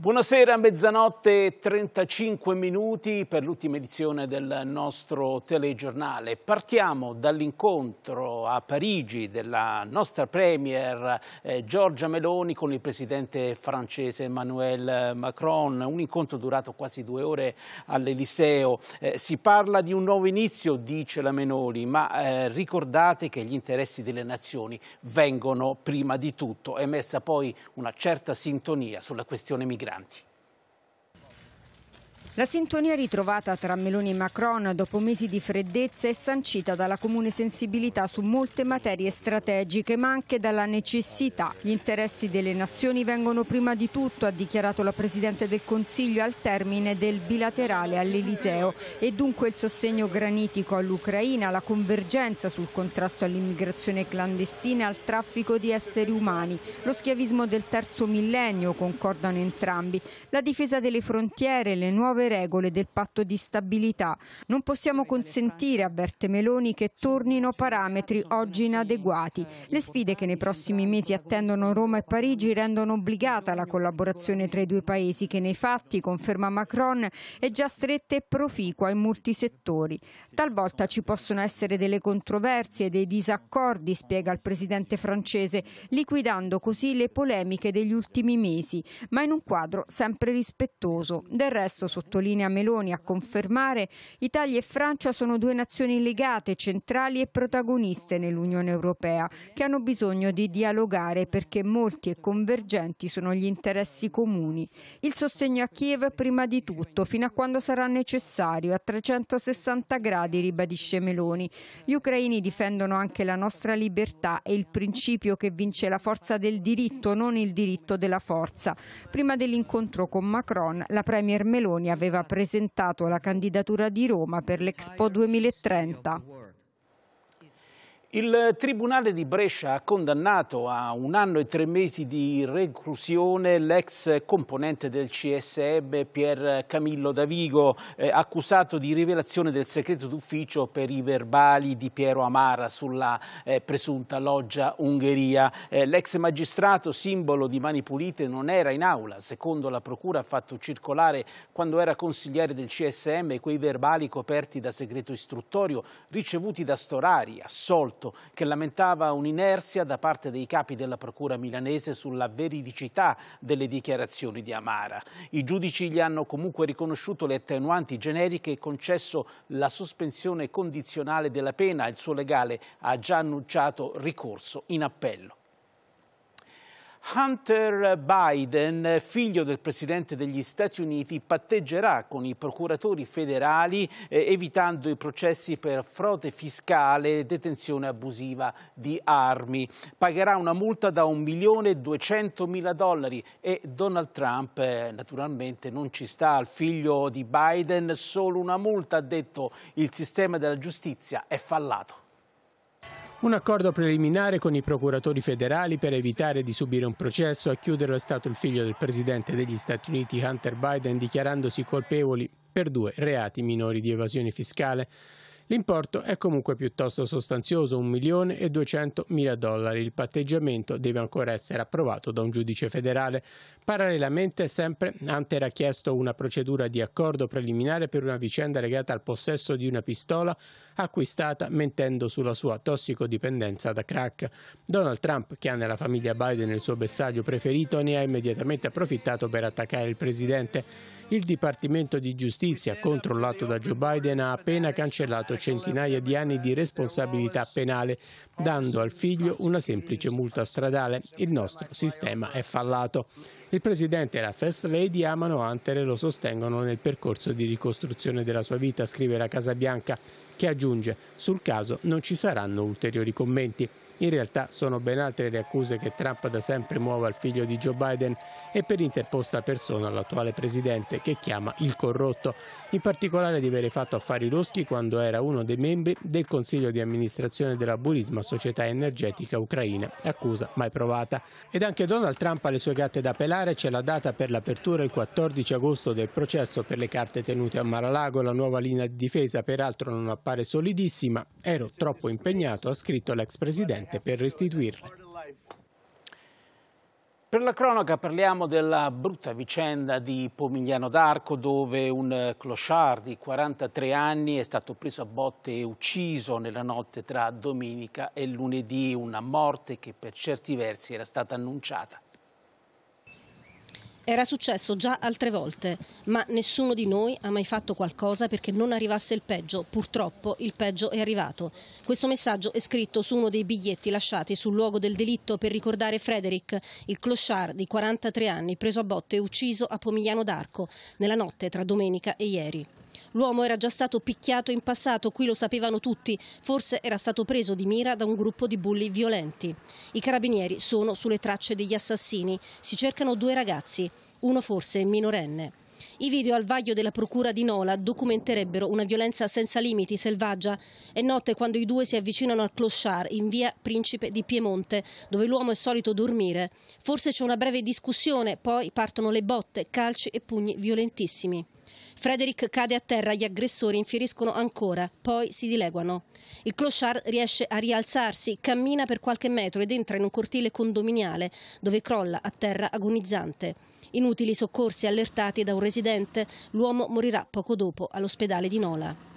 Buonasera, mezzanotte 35 minuti per l'ultima edizione del nostro telegiornale. Partiamo dall'incontro a Parigi della nostra Premier eh, Giorgia Meloni con il presidente francese Emmanuel Macron, un incontro durato quasi due ore all'Eliseo. Eh, si parla di un nuovo inizio, dice la Meloni, ma eh, ricordate che gli interessi delle nazioni vengono prima di tutto. È emersa poi una certa sintonia sulla questione migratoria migranti. La sintonia ritrovata tra Meloni e Macron dopo mesi di freddezza è sancita dalla comune sensibilità su molte materie strategiche, ma anche dalla necessità. Gli interessi delle nazioni vengono prima di tutto, ha dichiarato la Presidente del Consiglio al termine del bilaterale all'Eliseo e dunque il sostegno granitico all'Ucraina, la convergenza sul contrasto all'immigrazione clandestina e al traffico di esseri umani, lo schiavismo del terzo millennio, concordano entrambi, la difesa delle frontiere, le nuove regole del patto di stabilità. Non possiamo consentire, avverte Meloni, che tornino parametri oggi inadeguati. Le sfide che nei prossimi mesi attendono Roma e Parigi rendono obbligata la collaborazione tra i due paesi che nei fatti, conferma Macron, è già stretta e proficua in molti settori. Talvolta ci possono essere delle controversie, dei disaccordi, spiega il presidente francese, liquidando così le polemiche degli ultimi mesi, ma in un quadro sempre rispettoso. Del resto, sottolinea sottolinea Meloni a confermare, Italia e Francia sono due nazioni legate, centrali e protagoniste nell'Unione Europea, che hanno bisogno di dialogare perché molti e convergenti sono gli interessi comuni. Il sostegno a Kiev prima di tutto, fino a quando sarà necessario, a 360 gradi, ribadisce Meloni. Gli ucraini difendono anche la nostra libertà e il principio che vince la forza del diritto, non il diritto della forza. Prima dell'incontro con Macron, la Premier Meloni aveva aveva presentato la candidatura di Roma per l'Expo 2030. Il Tribunale di Brescia ha condannato a un anno e tre mesi di reclusione l'ex componente del CSM Pier Camillo Davigo, eh, accusato di rivelazione del segreto d'ufficio per i verbali di Piero Amara sulla eh, presunta loggia Ungheria. Eh, l'ex magistrato, simbolo di mani pulite, non era in aula. Secondo la Procura ha fatto circolare, quando era consigliere del CSM, quei verbali coperti da segreto istruttorio ricevuti da Storari, assolto 2008, che lamentava un'inerzia da parte dei capi della Procura milanese sulla veridicità delle dichiarazioni di Amara. I giudici gli hanno comunque riconosciuto le attenuanti generiche e concesso la sospensione condizionale della pena. Il suo legale ha già annunciato ricorso in appello. Hunter Biden, figlio del Presidente degli Stati Uniti, patteggerà con i procuratori federali eh, evitando i processi per frode fiscale e detenzione abusiva di armi. Pagherà una multa da 1.200.000 dollari e Donald Trump eh, naturalmente non ci sta al figlio di Biden, solo una multa, ha detto il sistema della giustizia è fallato. Un accordo preliminare con i procuratori federali per evitare di subire un processo a chiuderlo è stato il figlio del presidente degli Stati Uniti Hunter Biden dichiarandosi colpevoli per due reati minori di evasione fiscale. L'importo è comunque piuttosto sostanzioso, 1 milione e 200 mila dollari. Il patteggiamento deve ancora essere approvato da un giudice federale. Parallelamente, sempre, Hunter ha chiesto una procedura di accordo preliminare per una vicenda legata al possesso di una pistola acquistata mentendo sulla sua tossicodipendenza da crack. Donald Trump, che ha nella famiglia Biden il suo bersaglio preferito, ne ha immediatamente approfittato per attaccare il presidente. Il Dipartimento di Giustizia, controllato da Joe Biden, ha appena cancellato centinaia di anni di responsabilità penale, dando al figlio una semplice multa stradale. Il nostro sistema è fallato. Il Presidente e la First Lady amano Hunter e lo sostengono nel percorso di ricostruzione della sua vita, scrive la Casa Bianca, che aggiunge sul caso non ci saranno ulteriori commenti. In realtà sono ben altre le accuse che Trump da sempre muove al figlio di Joe Biden e per interposta persona all'attuale presidente che chiama il corrotto, in particolare di avere fatto affari loschi quando era uno dei membri del consiglio di amministrazione della Burisma Società Energetica Ucraina, accusa mai provata. Ed anche Donald Trump ha le sue gatte da pelare, c'è la data per l'apertura il 14 agosto del processo per le carte tenute a Maralago, la nuova linea di difesa peraltro non appare solidissima, ero troppo impegnato, ha scritto l'ex presidente urgente per restituirle. Per la cronaca parliamo della brutta vicenda di Pomigliano d'Arco dove un clochard di 43 anni è stato preso a botte e ucciso nella notte tra domenica e lunedì, una morte che per certi versi era stata annunciata. Era successo già altre volte, ma nessuno di noi ha mai fatto qualcosa perché non arrivasse il peggio. Purtroppo il peggio è arrivato. Questo messaggio è scritto su uno dei biglietti lasciati sul luogo del delitto per ricordare Frederick, il clochard di 43 anni preso a botte e ucciso a Pomigliano d'Arco nella notte tra domenica e ieri. L'uomo era già stato picchiato in passato, qui lo sapevano tutti, forse era stato preso di mira da un gruppo di bulli violenti. I carabinieri sono sulle tracce degli assassini, si cercano due ragazzi, uno forse minorenne. I video al vaglio della procura di Nola documenterebbero una violenza senza limiti, selvaggia. È notte quando i due si avvicinano al clochard in via Principe di Piemonte, dove l'uomo è solito dormire. Forse c'è una breve discussione, poi partono le botte, calci e pugni violentissimi. Frederick cade a terra, gli aggressori infieriscono ancora, poi si dileguano. Il clochard riesce a rialzarsi, cammina per qualche metro ed entra in un cortile condominiale dove crolla a terra agonizzante. Inutili soccorsi allertati da un residente, l'uomo morirà poco dopo all'ospedale di Nola.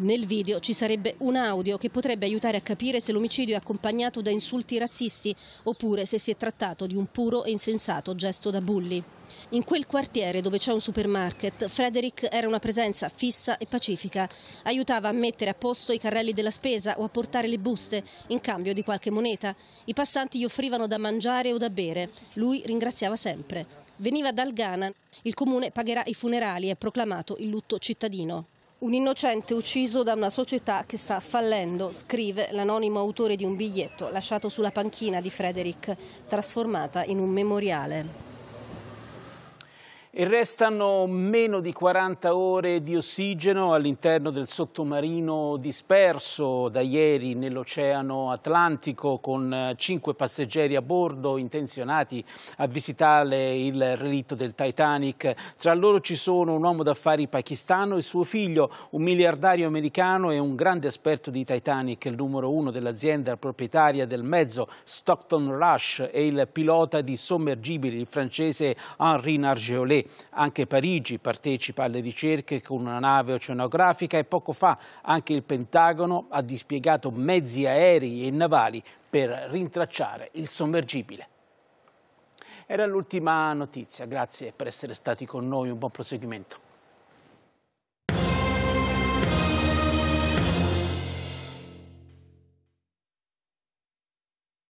Nel video ci sarebbe un audio che potrebbe aiutare a capire se l'omicidio è accompagnato da insulti razzisti oppure se si è trattato di un puro e insensato gesto da bulli. In quel quartiere dove c'è un supermarket, Frederick era una presenza fissa e pacifica. Aiutava a mettere a posto i carrelli della spesa o a portare le buste in cambio di qualche moneta. I passanti gli offrivano da mangiare o da bere. Lui ringraziava sempre. Veniva dal Ghana. Il comune pagherà i funerali e è proclamato il lutto cittadino. Un innocente ucciso da una società che sta fallendo, scrive l'anonimo autore di un biglietto lasciato sulla panchina di Frederick, trasformata in un memoriale e restano meno di 40 ore di ossigeno all'interno del sottomarino disperso da ieri nell'Oceano Atlantico con 5 eh, passeggeri a bordo intenzionati a visitare il relitto del Titanic. Tra loro ci sono un uomo d'affari pakistano e suo figlio, un miliardario americano e un grande esperto di Titanic, il numero uno dell'azienda proprietaria del mezzo Stockton Rush e il pilota di sommergibili, il francese Henri Nargeolet anche Parigi partecipa alle ricerche con una nave oceanografica e poco fa anche il Pentagono ha dispiegato mezzi aerei e navali per rintracciare il sommergibile. Era l'ultima notizia, grazie per essere stati con noi, un buon proseguimento.